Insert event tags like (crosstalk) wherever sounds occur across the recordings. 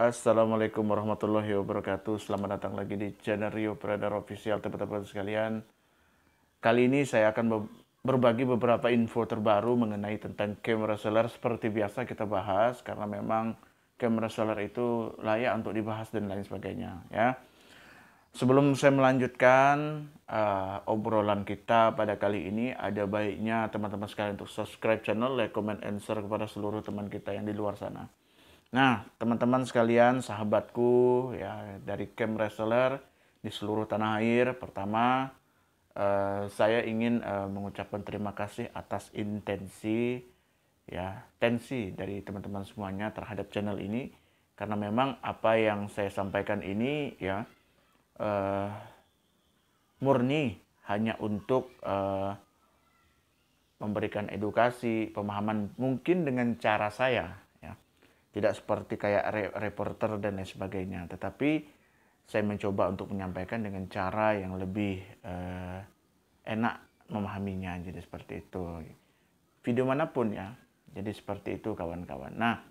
Assalamualaikum warahmatullahi wabarakatuh. Selamat datang lagi di channel Rio Predator Official teman-teman sekalian. Kali ini saya akan berbagi beberapa info terbaru mengenai tentang kamera solar seperti biasa kita bahas karena memang kamera solar itu layak untuk dibahas dan lain sebagainya ya. Sebelum saya melanjutkan uh, obrolan kita pada kali ini, ada baiknya teman-teman sekalian untuk subscribe channel, like, comment, and share kepada seluruh teman kita yang di luar sana. Nah, teman-teman sekalian, sahabatku ya dari camp wrestler di seluruh tanah air, pertama eh, saya ingin eh, mengucapkan terima kasih atas intensi ya tensi dari teman-teman semuanya terhadap channel ini karena memang apa yang saya sampaikan ini ya eh, murni hanya untuk eh, memberikan edukasi pemahaman mungkin dengan cara saya tidak seperti kayak reporter dan lain sebagainya tetapi saya mencoba untuk menyampaikan dengan cara yang lebih uh, enak memahaminya jadi seperti itu video manapun ya jadi seperti itu kawan-kawan nah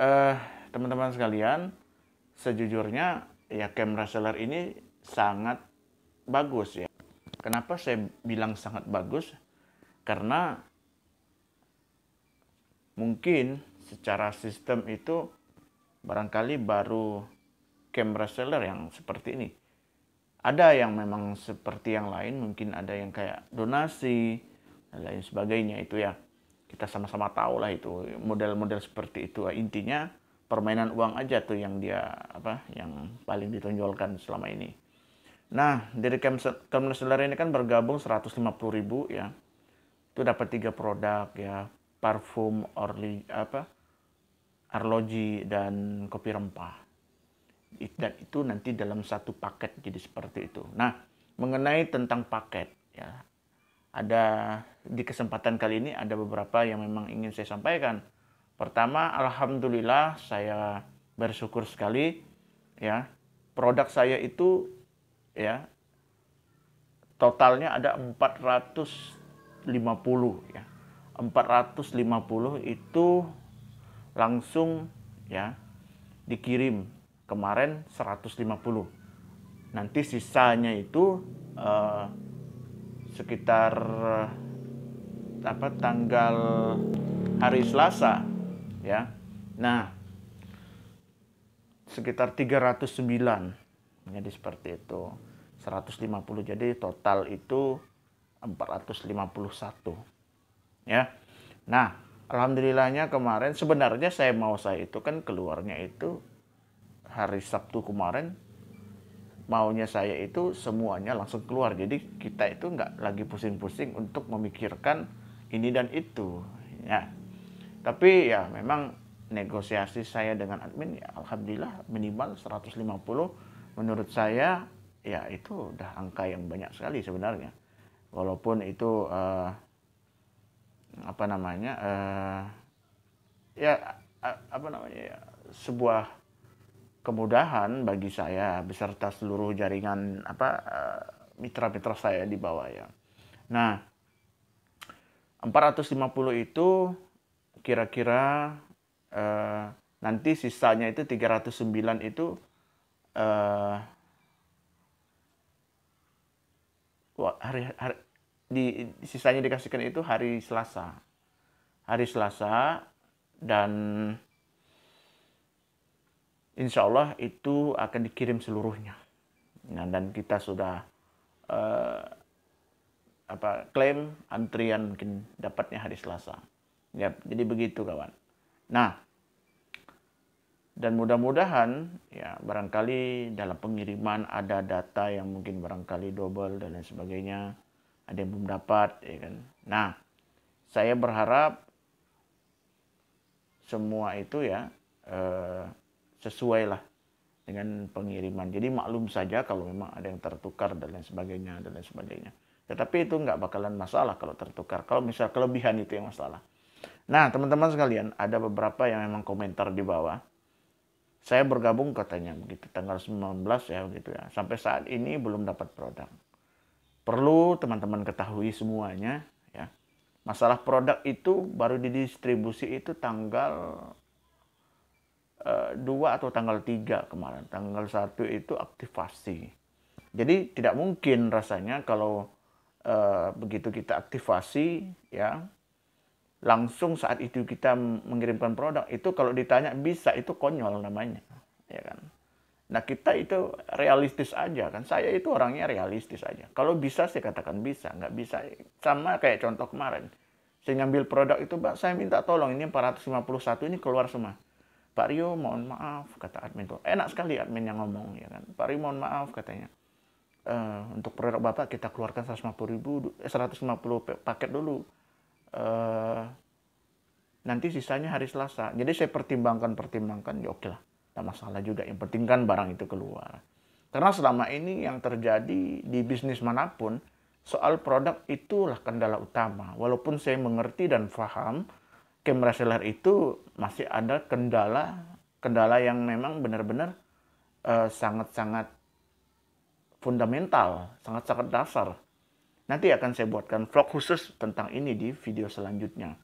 eh, teman-teman sekalian sejujurnya ya kamera seller ini sangat bagus ya kenapa saya bilang sangat bagus karena mungkin secara sistem itu barangkali baru camera seller yang seperti ini. Ada yang memang seperti yang lain, mungkin ada yang kayak donasi dan lain sebagainya itu ya. Kita sama-sama tahu lah itu model-model seperti itu. Intinya permainan uang aja tuh yang dia apa yang paling ditonjolkan selama ini. Nah, dari camera seller ini kan bergabung 150.000 ya. Itu dapat tiga produk ya, parfum, orli apa, arloji dan kopi rempah. Dan itu nanti dalam satu paket jadi seperti itu. Nah, mengenai tentang paket ya. Ada di kesempatan kali ini ada beberapa yang memang ingin saya sampaikan. Pertama, alhamdulillah saya bersyukur sekali ya. Produk saya itu ya totalnya ada 450 ya. 450 itu langsung ya dikirim kemarin 150 nanti sisanya itu eh, sekitar eh, apa tanggal hari Selasa ya nah sekitar 309 jadi seperti itu 150 jadi total itu 451 ya nah Alhamdulillahnya kemarin sebenarnya saya mau saya itu kan keluarnya itu hari Sabtu kemarin maunya saya itu semuanya langsung keluar. Jadi kita itu nggak lagi pusing-pusing untuk memikirkan ini dan itu. Ya. Tapi ya memang negosiasi saya dengan admin ya alhamdulillah minimal 150 menurut saya ya itu udah angka yang banyak sekali sebenarnya. Walaupun itu uh, apa namanya uh, ya uh, apa namanya ya, sebuah kemudahan bagi saya beserta seluruh jaringan apa uh, mitra-mitra saya di bawah ya. Nah, 450 itu kira-kira uh, nanti sisanya itu 309 itu uh, wah, hari, hari di sisanya dikasihkan itu hari Selasa. Hari Selasa dan insya Allah itu akan dikirim seluruhnya. Nah, dan kita sudah uh, apa klaim antrian mungkin dapatnya hari Selasa. Ya, jadi begitu kawan. Nah, dan mudah-mudahan ya barangkali dalam pengiriman ada data yang mungkin barangkali double dan lain sebagainya ada yang belum dapat ya kan nah saya berharap semua itu ya eh, sesuai sesuailah dengan pengiriman jadi maklum saja kalau memang ada yang tertukar dan lain sebagainya dan lain sebagainya tetapi itu nggak bakalan masalah kalau tertukar kalau misal kelebihan itu yang masalah nah teman-teman sekalian ada beberapa yang memang komentar di bawah saya bergabung katanya begitu tanggal 19 ya begitu ya sampai saat ini belum dapat produk Perlu teman-teman ketahui semuanya ya. Masalah produk itu baru didistribusi itu tanggal eh, dua atau tanggal tiga kemarin. Tanggal satu itu aktivasi. Jadi tidak mungkin rasanya kalau uh, begitu kita aktivasi ya langsung saat itu kita mengirimkan produk itu kalau ditanya bisa itu konyol namanya ya kan. Nah kita itu realistis aja kan. Saya itu orangnya realistis aja. Kalau bisa saya katakan bisa, nggak bisa. Sama kayak contoh kemarin. Saya ngambil produk itu, Pak, saya minta tolong ini 451 ini keluar semua. Pak Rio mohon maaf, kata admin tuh. Enak sekali admin yang ngomong, ya kan. Pak Rio mohon maaf, katanya. E, untuk produk Bapak kita keluarkan 150 ribu, eh, 150 paket dulu. E, nanti sisanya hari Selasa. Jadi saya pertimbangkan, pertimbangkan, ya oke lah tidak masalah juga, yang penting kan barang itu keluar. Karena selama ini yang terjadi di bisnis manapun, soal produk itulah kendala utama. Walaupun saya mengerti dan paham, camera seller itu masih ada kendala, kendala yang memang benar-benar eh, sangat-sangat fundamental, sangat-sangat dasar. Nanti akan saya buatkan vlog khusus tentang ini di video selanjutnya.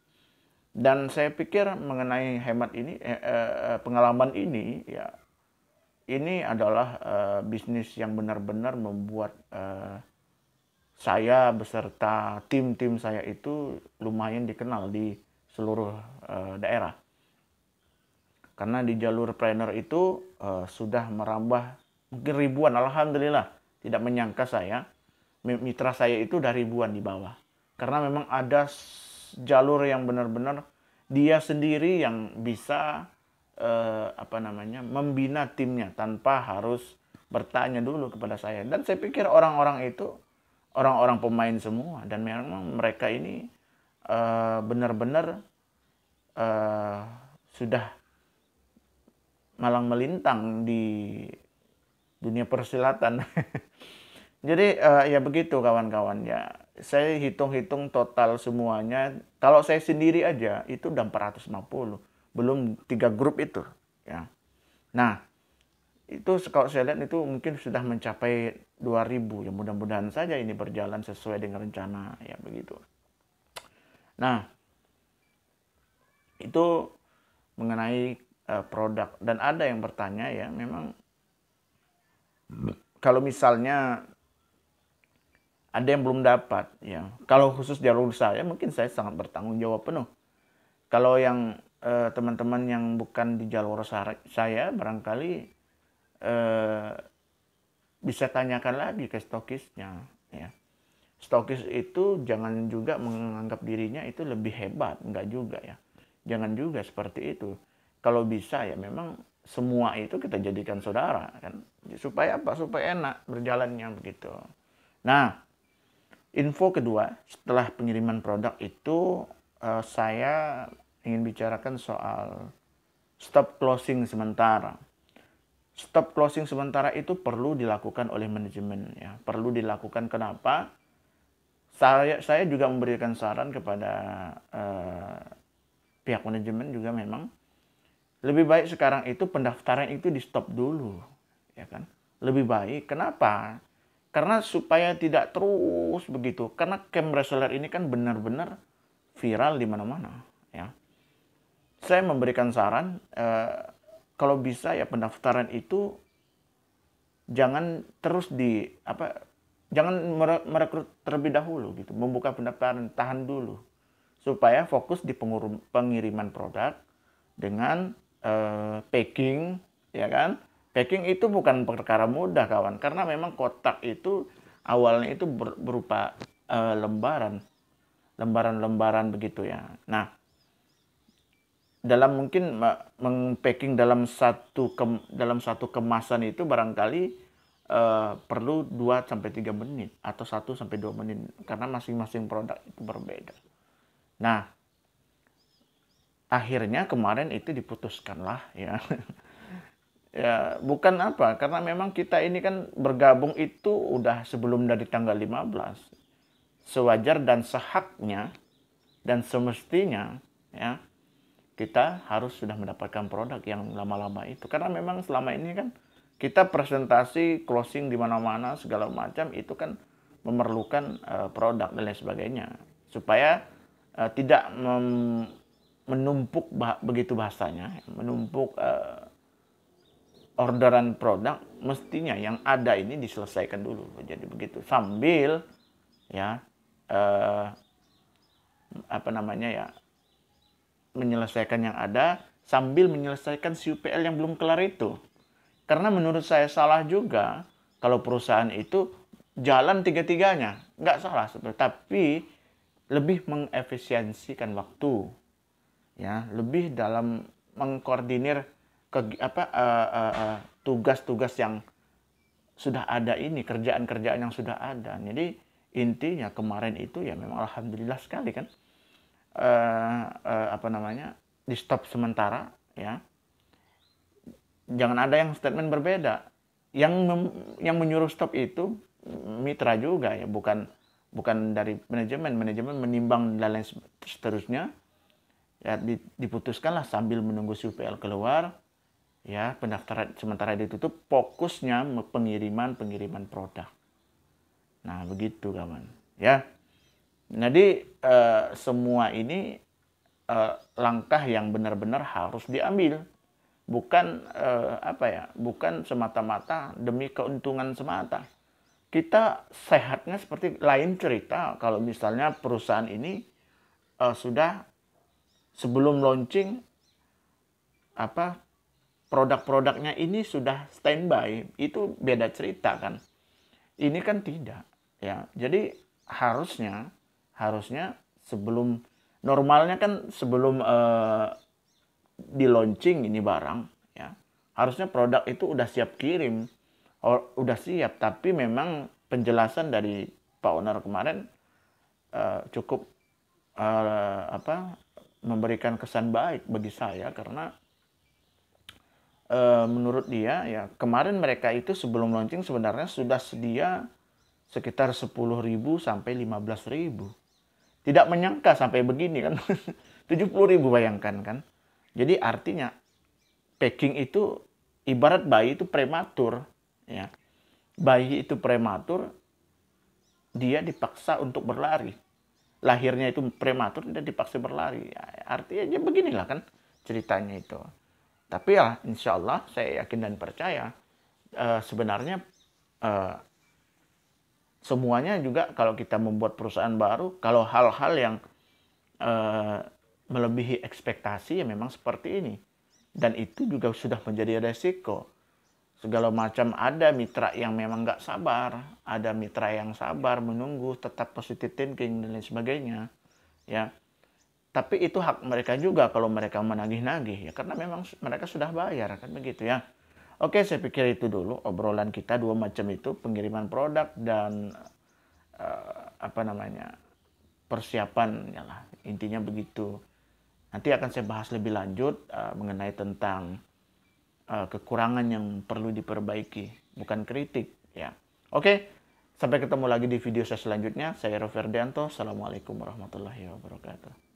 Dan saya pikir mengenai hemat ini, eh, eh, eh, pengalaman ini, ya ini adalah eh, bisnis yang benar-benar membuat eh, saya beserta tim-tim saya itu lumayan dikenal di seluruh eh, daerah. Karena di jalur planner itu eh, sudah merambah mungkin ribuan, alhamdulillah tidak menyangka saya mitra saya itu dari ribuan di bawah. Karena memang ada jalur yang benar-benar dia sendiri yang bisa eh, apa namanya membina timnya tanpa harus bertanya dulu kepada saya dan saya pikir orang-orang itu orang-orang pemain semua dan memang mereka ini benar eh, benar-benar uh, sudah malang melintang di dunia persilatan. (laughs) Jadi uh, ya begitu kawan-kawan ya saya hitung-hitung total semuanya, kalau saya sendiri aja itu udah 450, belum tiga grup itu, ya. Nah, itu kalau saya lihat itu mungkin sudah mencapai 2000 ya mudah-mudahan saja ini berjalan sesuai dengan rencana ya begitu. Nah, itu mengenai uh, produk dan ada yang bertanya ya memang kalau misalnya ada yang belum dapat ya kalau khusus jalur saya mungkin saya sangat bertanggung jawab penuh kalau yang teman eh, teman-teman yang bukan di jalur saya barangkali eh, bisa tanyakan lagi ke stokisnya ya stokis itu jangan juga menganggap dirinya itu lebih hebat enggak juga ya jangan juga seperti itu kalau bisa ya memang semua itu kita jadikan saudara kan supaya apa supaya enak berjalannya begitu nah Info kedua, setelah pengiriman produk itu uh, saya ingin bicarakan soal stop closing sementara. Stop closing sementara itu perlu dilakukan oleh manajemen ya. Perlu dilakukan kenapa? Saya saya juga memberikan saran kepada uh, pihak manajemen juga memang lebih baik sekarang itu pendaftaran itu di stop dulu ya kan. Lebih baik. Kenapa? Karena supaya tidak terus begitu. Karena camp reseller ini kan benar-benar viral di mana-mana. Ya. Saya memberikan saran, eh, kalau bisa ya pendaftaran itu jangan terus di apa jangan merekrut terlebih dahulu gitu membuka pendaftaran tahan dulu supaya fokus di pengiriman produk dengan eh, packing ya kan Packing itu bukan perkara mudah kawan, karena memang kotak itu awalnya itu ber, berupa uh, lembaran, lembaran-lembaran begitu ya. Nah, dalam mungkin mengpacking dalam satu dalam satu kemasan itu barangkali uh, perlu 2 sampai tiga menit atau 1 sampai dua menit karena masing-masing produk itu berbeda. Nah, akhirnya kemarin itu diputuskanlah ya (laughs) Ya, bukan apa, karena memang kita ini kan bergabung itu udah sebelum dari tanggal 15. Sewajar dan sehaknya dan semestinya ya kita harus sudah mendapatkan produk yang lama-lama itu. Karena memang selama ini kan kita presentasi closing di mana-mana segala macam itu kan memerlukan uh, produk dan lain sebagainya supaya uh, tidak menumpuk bah begitu bahasanya, menumpuk uh, orderan produk mestinya yang ada ini diselesaikan dulu jadi begitu sambil ya eh, apa namanya ya menyelesaikan yang ada sambil menyelesaikan si yang belum kelar itu karena menurut saya salah juga kalau perusahaan itu jalan tiga-tiganya nggak salah sebenarnya tapi lebih mengefisiensikan waktu ya lebih dalam mengkoordinir ke apa uh, uh, uh, tugas-tugas yang sudah ada ini kerjaan-kerjaan yang sudah ada jadi intinya kemarin itu ya memang alhamdulillah sekali kan uh, uh, apa namanya di stop sementara ya jangan ada yang statement berbeda yang mem, yang menyuruh stop itu mitra juga ya bukan bukan dari manajemen manajemen menimbang dan lain seterusnya ya diputuskanlah sambil menunggu si keluar ya pendaftaran sementara ditutup fokusnya pengiriman pengiriman produk nah begitu kawan ya jadi eh, semua ini eh, langkah yang benar-benar harus diambil bukan eh, apa ya bukan semata-mata demi keuntungan semata kita sehatnya seperti lain cerita kalau misalnya perusahaan ini eh, sudah sebelum launching apa produk-produknya ini sudah standby, itu beda cerita kan. Ini kan tidak, ya. Jadi harusnya harusnya sebelum normalnya kan sebelum eh, di launching ini barang, ya. Harusnya produk itu udah siap kirim, or, udah siap, tapi memang penjelasan dari Pak Owner kemarin eh, cukup eh, apa memberikan kesan baik bagi saya karena Eh, menurut dia ya kemarin mereka itu sebelum launching sebenarnya sudah sedia sekitar 10.000 sampai 15.000. Tidak menyangka sampai begini kan. 70.000 (laughs) bayangkan kan. Jadi artinya packing itu ibarat bayi itu prematur ya. Bayi itu prematur dia dipaksa untuk berlari. Lahirnya itu prematur dia dipaksa berlari. Ya, artinya beginilah kan ceritanya itu. Tapi ya insya Allah saya yakin dan percaya uh, sebenarnya uh, semuanya juga kalau kita membuat perusahaan baru, kalau hal-hal yang uh, melebihi ekspektasi ya memang seperti ini. Dan itu juga sudah menjadi resiko. Segala macam ada mitra yang memang nggak sabar, ada mitra yang sabar menunggu, tetap positif thinking dan lain sebagainya. Ya, tapi itu hak mereka juga kalau mereka menagih-nagih ya karena memang mereka sudah bayar kan begitu ya. Oke, saya pikir itu dulu obrolan kita dua macam itu pengiriman produk dan uh, apa namanya persiapan ya lah intinya begitu. Nanti akan saya bahas lebih lanjut uh, mengenai tentang uh, kekurangan yang perlu diperbaiki, bukan kritik ya. Oke, sampai ketemu lagi di video saya selanjutnya. Saya Roverdianto. Assalamualaikum warahmatullahi wabarakatuh.